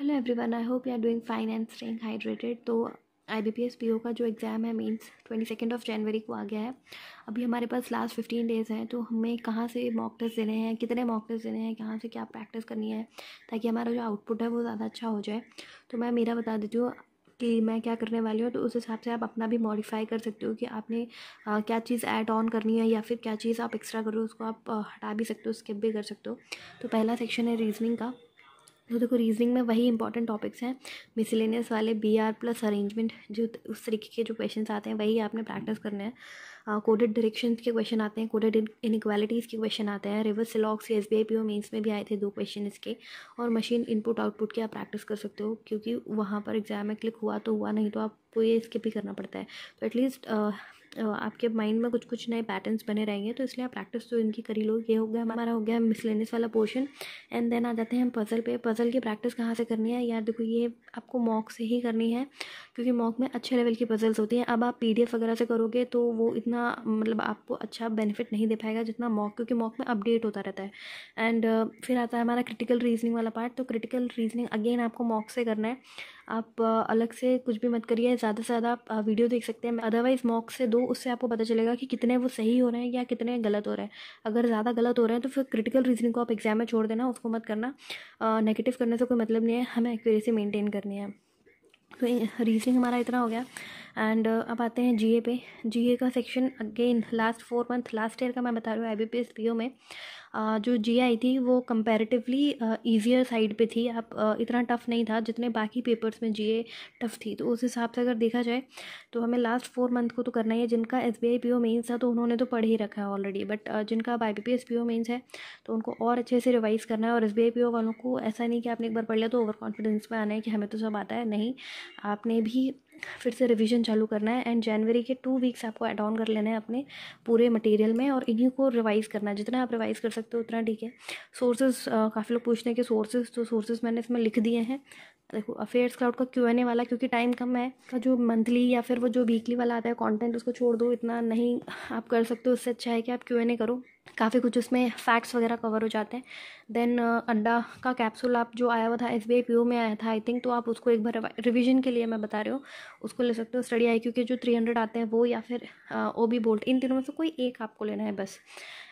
Hello everyone I hope you are doing fine and staying hydrated तो I B P S P O का जो exam है means twenty second of January को आ गया है अभी हमारे पास लास्ट फिफ्टीन डेज़ हैं तो हमें कहाँ से मॉक टेस्ट देने हैं कितने मॉक टेस्ट देने हैं कहाँ से क्या प्रैक्टिस करनी है ताकि हमारा जो आउटपुट है वो ज़्यादा अच्छा हो जाए तो मैं मेरा बता देती हूँ कि मैं क्या करने वाली हूँ तो उस हिसाब से आप अपना भी मॉडिफाई कर सकते हो कि आपने आ, क्या चीज़ ऐड ऑन करनी है या फिर क्या चीज़ आप एक्स्ट्रा करो उसको आप आ, हटा भी सकते हो स्किप भी कर सकते हो तो पहला सेक्शन है रीजनिंग का तो देखो रीजनिंग में वही इंपॉर्टेंट टॉपिक्स हैं मिसलेनियस वाले बी आर प्लस अरेंजमेंट जो उस तरीके के जो क्वेश्चन आते हैं वही आपने प्रैक्टिस करने हैं कोडेड डायरेक्शन के क्वेश्चन आते हैं कोडेड इनक्वालिटीज़ के क्वेश्चन आते हैं reverse syllogism S B I P mains में भी आए थे दो क्वेश्चन इसके और मशीन इनपुट आउटपुट की आप प्रैक्टिस कर सकते हो क्योंकि वहाँ पर एग्जाम में क्लिक हुआ तो हुआ नहीं तो आपको तो ये स्किप ही करना पड़ता है तो एटलीस्ट आपके माइंड में कुछ कुछ नए पैटर्न्स बने रहेंगे तो इसलिए आप प्रैक्टिस तो इनकी करी लो ये हो गया हमारा हो गया मिसलेनिस वाला पोर्शन एंड देन आ जाते हैं हम पजल पे पजल की प्रैक्टिस कहाँ से करनी है यार देखो ये आपको मॉक से ही करनी है क्योंकि मॉक में अच्छे लेवल की पजल्स होती हैं अब आप पी वगैरह से करोगे तो वो इतना मतलब आपको अच्छा बेनिफिट नहीं दे पाएगा जितना मॉक क्योंकि मॉक में अपडेट होता रहता है एंड फिर आता है हमारा क्रिटिकल रीजनिंग वाला पार्ट तो क्रिटिकल रीजनिंग अगेन आपको मॉक से करना है आप अलग से कुछ भी मत करिए ज़्यादा से ज़्यादा आप वीडियो देख सकते हैं अदरवाइज़ मॉक से दो उससे आपको पता चलेगा कि कितने वो सही हो रहे हैं या कितने गलत हो रहे हैं अगर ज़्यादा गलत हो रहे हैं तो फिर क्रिटिकल रीजनिंग को आप एग्जाम में छोड़ देना उसको मत करना नेगेटिव करने से कोई मतलब नहीं है हमें एक्यूरेसी मेनटेन करनी है तो रीजनिंग हमारा इतना हो गया एंड uh, अब आते हैं जीए पे जीए का section again last four month last year का मैं बता रही हूँ I B P S P में uh, जो जी आई थी वो कंपेरेटिवली ईजियर साइड पे थी आप uh, इतना टफ नहीं था जितने बाकी पेपर्स में जीए टफ थी तो उस हिसाब से अगर देखा जाए तो हमें लास्ट फोर मंथ को तो करना ही है जिनका S B I P O mains था तो उन्होंने तो पढ़ ही रखा है ऑलरेडी बट जिनका अब I B P S P O mains है तो उनको और अच्छे से रिवाइज़ करना है और S B I P O वालों को ऐसा नहीं कि आपने एक बार पढ़ लिया तो ओवर कॉन्फिडेंस में आना है कि हमें तो सब आता है नहीं आपने भी फिर से रिवीजन चालू करना है एंड जनवरी के टू वीक्स आपको एड ऑन कर लेना है अपने पूरे मटेरियल में और इन्हीं को रिवाइज़ करना है जितना आप रिवाइज़ कर सकते हो उतना ठीक है सोर्सेज काफ़ी लोग पूछते हैं कि सोर्सेज तो सोर्सेज मैंने इसमें लिख दिए हैं देखो अफेयर्स क्लाउड का क्यू एन ए वाला क्योंकि टाइम कम है का जो मंथली या फिर वो जो वीकली वाला आता है कंटेंट उसको छोड़ दो इतना नहीं आप कर सकते हो उससे अच्छा है कि आप क्यू एन ए करो काफ़ी कुछ उसमें फैक्ट्स वगैरह कवर हो जाते हैं देन uh, अंडा का कैप्सूल आप जो आया हुआ था एस बी में आया था आई थिंक तो आप उसको एक बार रिविजन के लिए मैं बता रही हूँ उसको ले सकते हो स्टडी आई क्योंकि जो थ्री हंड्रेड आते हैं वो या फिर ओ बी बोल्ट इन तीनों में से कोई एक आपको लेना है बस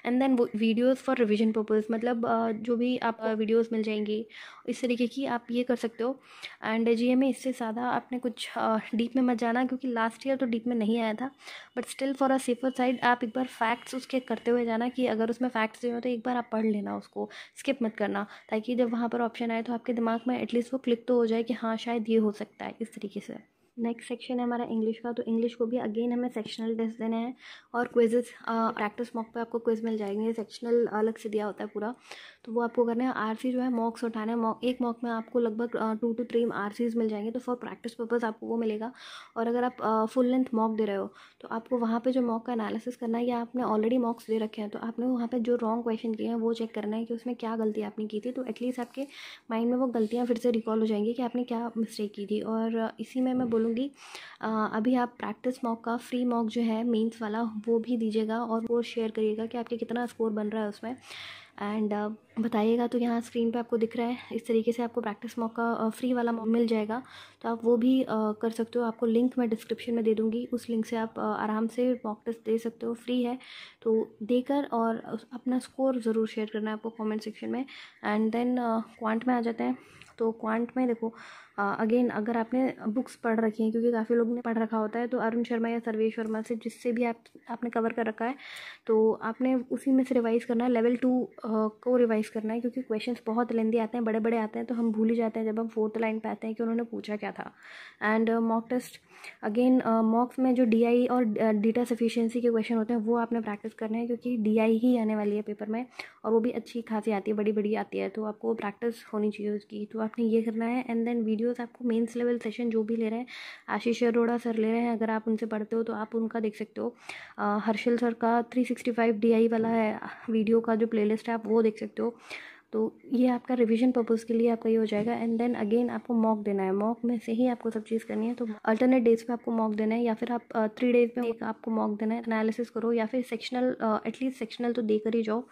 and then videos for revision purpose मतलब uh, जो भी आप वीडियोज़ uh, मिल जाएंगी इस तरीके की आप ये कर सकते हो एंड जी एम इससे ज़्यादा आपने कुछ डीप में मत जाना क्योंकि लास्ट ईयर तो डीप में नहीं आया था but still for a safer side आप एक बार फैक्ट्स उसके करते हुए जाना कि अगर उसमें फैक्ट्स दिए हो तो एक बार आप पढ़ लेना उसको स्किप मत करना ताकि जब वहाँ पर ऑप्शन आए तो आपके दिमाग में एटलीस्ट वो क्लिक तो हो जाए कि हाँ शायद ये हो सकता है इस तरीके से नेक्स्ट सेक्शन है हमारा इंग्लिश का तो इंग्लिश को भी अगेन हमें सेक्शनल टेस्ट देने हैं और क्विजेस प्रैक्टिस मॉक पे आपको क्विज मिल जाएंगे सेक्शनल अलग से दिया होता है पूरा तो वो आपको करना है आरसी जो है मॉक्स उठाने हैं मॉक एक मॉक में आपको लगभग टू टू थ्री आर मिल जाएंगे तो फॉर प्रैक्टिस पर्पज़ आपको वो मिलेगा और अगर आप फुल लेंथ मॉक दे रहे हो तो आपको वहाँ पर जो मॉक का एनालिसिस करना है या आपने ऑलरेडी मॉक्स दे रखे हैं तो आपने वहाँ पर जो रॉन्ग क्वेश्चन किए हैं वो चेक करना है कि उसमें क्या गलती आपने की थी तो एटलीस्ट आपके माइंड में वो गलतियाँ फिर से रिकॉल हो जाएंगी कि आपने क्या मिस्टेक की थी और इसी में मैं hmm. बोलूँ करूँगी अभी आप प्रैक्टिस मॉक का फ्री मॉक जो है मेंस वाला वो भी दीजिएगा और वो शेयर करिएगा कि आपके कितना स्कोर बन रहा है उसमें एंड uh, बताइएगा तो यहाँ स्क्रीन पे आपको दिख रहा है इस तरीके से आपको प्रैक्टिस मौका फ्री वाला मिल जाएगा तो आप वो भी uh, कर सकते हो आपको लिंक मैं डिस्क्रिप्शन में दे दूँगी उस लिंक से आप uh, आराम से मॉक टेस्ट दे सकते हो फ्री है तो देकर और अपना स्कोर ज़रूर शेयर करना है आपको कॉमेंट सेक्शन में एंड देन क्वांट में आ जाते हैं तो क्वांट में देखो अगेन अगर आपने बुक्स पढ़ रखी हैं क्योंकि काफ़ी लोगों ने पढ़ रखा होता है तो अरुण शर्मा या सर्वेश वर्मा से जिससे भी आप आपने कवर कर रखा है तो आपने उसी में से रिवाइज़ करना है लेवल टू को रिवाइज़ करना है क्योंकि क्वेश्चन बहुत लेंदी आते हैं बड़े बड़े आते हैं तो हम भूल ही जाते हैं जब हम फोर्थ लाइन पर आते हैं कि उन्होंने पूछा क्या था and mock test again mocks में जो डी और डेटा सफिशियंसी के क्वेश्चन होते हैं वो आपने प्रैक्टिस करना है क्योंकि डी ही आने वाली है पेपर में और वो भी अच्छी खासी आती है बड़ी बड़ी आती है तो आपको प्रैक्टिस होनी चाहिए उसकी तो आपने ये करना है एंड देन वीडियो वीडियोस आपको मेंस लेवल सेशन जो भी ले रहे हैं आशीष अरोड़ा सर ले रहे हैं अगर आप उनसे पढ़ते हो तो आप उनका देख सकते हो हर्षल सर का थ्री सिक्सटी फाइव वाला है वीडियो का जो प्ले है आप वो देख सकते हो तो ये आपका रिवीजन पर्पज़ के लिए आपका ये हो जाएगा एंड देन अगेन आपको मॉक देना है मॉक में से ही आपको सब चीज़ करनी है तो अल्टरनेट डेज पे आपको मॉक देना है या फिर आप थ्री डेज पे एक आपको मॉक देना है एनालिसिस करो या फिर सेक्शनल एटलीस्ट सेक्शनल तो देकर ही जाओ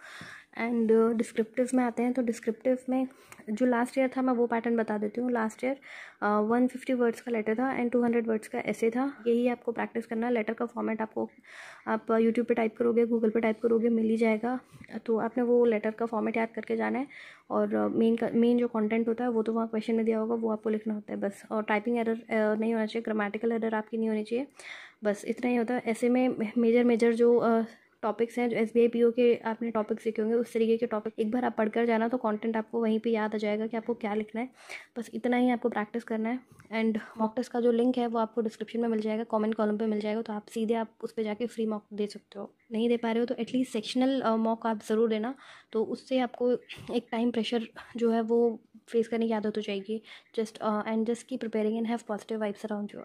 एंड डिस्क्रिप्टिव uh, में आते हैं तो डिस्क्रिप्टिव में जो लास्ट ईयर था मैं वो पैटर्न बता देती हूँ last year one fifty words का लेटर था एंड टू हंड्रेड वर्ड्स का ऐसे था यही आपको प्रैक्टिस करना लेटर का फॉर्मेट आपको आप यूट्यूब uh, पे टाइप करोगे गूगल पे टाइप करोगे मिल ही जाएगा तो आपने वो लेटर का फॉर्मेट याद करके जाना है और मेन uh, का मेन जो कॉन्टेंट होता है वो तो वहाँ क्वेश्चन में दिया होगा वो आपको लिखना होता है बस और टाइपिंग एरर नहीं होना चाहिए ग्रामेटिकल एरर आपकी नहीं होनी चाहिए बस इतना ही होता है ऐसे में मेजर मेजर जो टॉपिक्स हैं जो एस बी के आपने टॉपिक्स सीखे होंगे उस तरीके के टॉपिक एक बार आप पढ़ कर जाना तो कॉन्टेंट आपको वहीं पर याद आ जाएगा कि आपको क्या लिखना है बस इतना ही आपको प्रैक्टिस करना है एंड मॉक टेस्ट का जो लिंक है वो आपको डिस्क्रिप्शन में मिल जाएगा कॉमेंट कॉलम पर मिल जाएगा तो आप सीधे आप उस पर जाके फ्री मॉक दे सकते हो नहीं दे पा रहे हो तो एटलीस्ट सेक्शनल मॉक आप ज़रूर देना तो उससे आपको एक टाइम प्रेशर जो है वो फेस करने की आदत हो जाएगी just and just keep preparing and have positive vibes around you